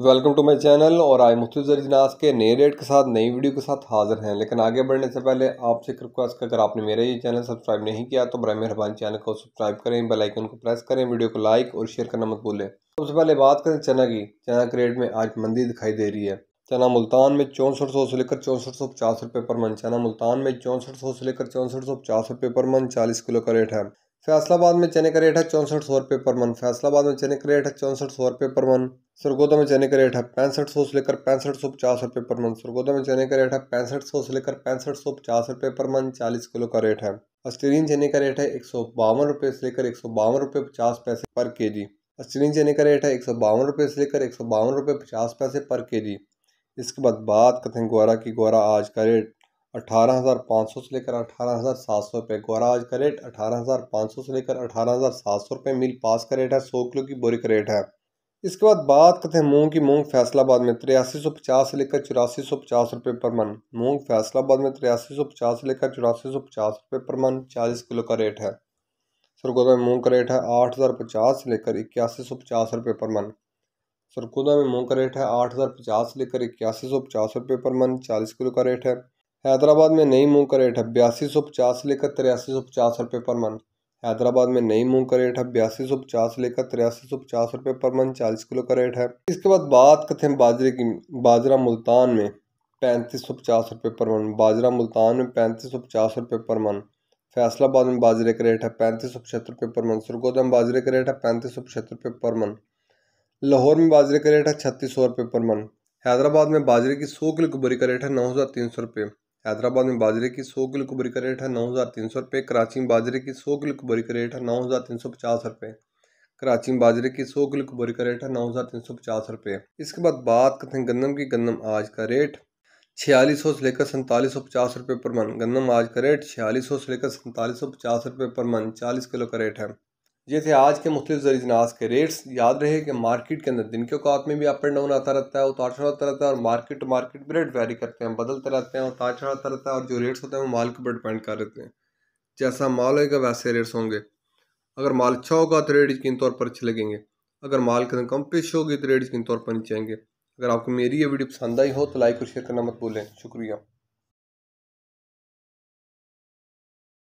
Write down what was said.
welcome to my channel और आई मुफ्त के नए रेट के साथ नई वीडियो के साथ हाजिर हैं लेकिन आगे बढ़ने से पहले आपसे एक रिक्वेस्ट अगर आपने मेरा ये चैनल सब्सक्राइब नहीं किया तो बर मेहरबानी चैनल को सब्सक्राइब करें बेल आइकन को प्रेस करें वीडियो को लाइक और शेयर करना मत भूलें सबसे तो पहले बात करें चना की चना के रेट में आज मंदी दिखाई दे रही है चना मुल्तान में चौंसठ सौ से लेकर चौंसठ सौ पचास रुपये पर मन चना मुल्तान में चौंसठ सौ से लेकर चौंसठ सौ पचास रुपये पर मन चालीस किलो का रेट है फैसलाबाद में चने का रेट है चौंसठ सौ रुपये पर मन फैसलाबाद में चने का रेट है चौंसठ सौ रुपये पर मन सरगोदा में चने का रेट है पैंसठ सौ से लेकर पैंसठ सौ पचास रुपये पर मन सरगोदा में चने का रेट है पैंसठ सौ से लेकर पैंसठ सौ पचास रुपये पर मन चालीस किलो का रेट है अस्टरीन चने का रेट है एक सौ बावन रुपये से लेकर एक सौ बावन रुपये पचास पैसे पर के जी अस्टरीन चने का रेट है एक सौ बावन रुपये से लेकर एक सौ बावन रुपये पचास पैसे पर के जी इसके बाद बात करते हैं ग्वारा की ग्वारा आज का रेट अठारह हज़ार पाँच सौ से लेकर अठारह हज़ार सात सौ रुपये गोरा आज का रेट अठारह हज़ार पाँच सौ से लेकर अठारह हज़ार सात सौ रुपये मील पास का रेट है सौ किलो की बोरी का रेट है इसके बाद बात करते हैं मूंग की मूंग फैसलाबाद में तिरासी सौ पचास से लेकर चौरासी सौ पचास रुपये पर मन मूंग फैसलाबाद में तिरासी सौ पचास से लेकर चौरासी सौ पचास रुपये पर मन चालीस किलो का रेट है सरगोदा में मूंग का रेट है आठ हज़ार पचास से लेकर इक्यासी सौ पचास रुपये पर मन सरगोदा में मूंग का रेट है आठ हज़ार पचास से लेकर इक्यासी सौ पचास रुपये पर मन चालीस किलो का रेट है हैदराबाद में नई मूंग का रेट है बयासी सौ पचास लेकर तिरासी सौ पचास रुपये पर मन हैदराबाद में नई मूंग का रेट है बयासी सौ पचास लेकर तिरासी सौ पचास रुपये पर मन चालीस किलो का रेट है इसके बाद बात करते हैं बाजरे की बाजरा मुल्तान में पैंतीस सौ पचास रुपये पर मन बाजरा मुल्तान में पैंतीस सौ पचास रुपये पर मन फैसलाबाद में बाजरे का रेट है पैंतीस सौ पचहत्तर रुपये पर मन सुरगोदा में बाजरे का रेट है पैंतीस सौ पचहत्तर रुपये पर मन लाहौर में बाजरे का रेट है छत्तीस सौ रुपये पर मन हैदराबाद में बाजरे की सौ किलो की बोरी का रेट है नौ हज़ार तीन सौ रुपये हैदराबाद में बाजरे की सौ किलो कुबरी का रेट है नौ हज़ार तीन सौ रुपये कराची में बाजरे की सौ किलो कुबरी का रेट है नौ हज़ार तीन सौ पचास रुपये कराची में बाजरे की सौ किलो कुबरी का रेट है नौ हज़ार तीन सौ पचास रुपये इसके बाद बात करते हैं गंदम की गंदम आज का रेट छियालीस सौ से लेकर सैंतालीस सौ पचास रुपये पर मन गंदम आज का रेट छियालीस सौ से लेकर सैंतालीस सौ पचास रुपये पर मन चालीस किलो का रेट है ये थे आज के मुख्तु जरिजनाज के रेट्स याद रहे कि मार्केट के अंदर दिन के औकात में भी अप एंड डाउन आता रहता है उतार चढ़ाता रहता है और मार्केट टू मार्केट भी रेट वैरी करते हैं बदलते रहते हैं उतार चढ़ाता रहता है और जो रेट्स होते हैं वो माल के ऊपर डिपेंड कर देते हैं जैसा माल होगा वैसे रेट्स होंगे अगर माल अच्छा होगा तो रेट यकीन तौर पर अच्छे लगेंगे अगर माल के अंदर कम पेश होगी तो रेट यकीन तौर पर नीचे आएंगे अगर आपको मेरी ये वीडियो पसंद आई हो तो लाइक और शेयर करना मत भूलें शुक्रिया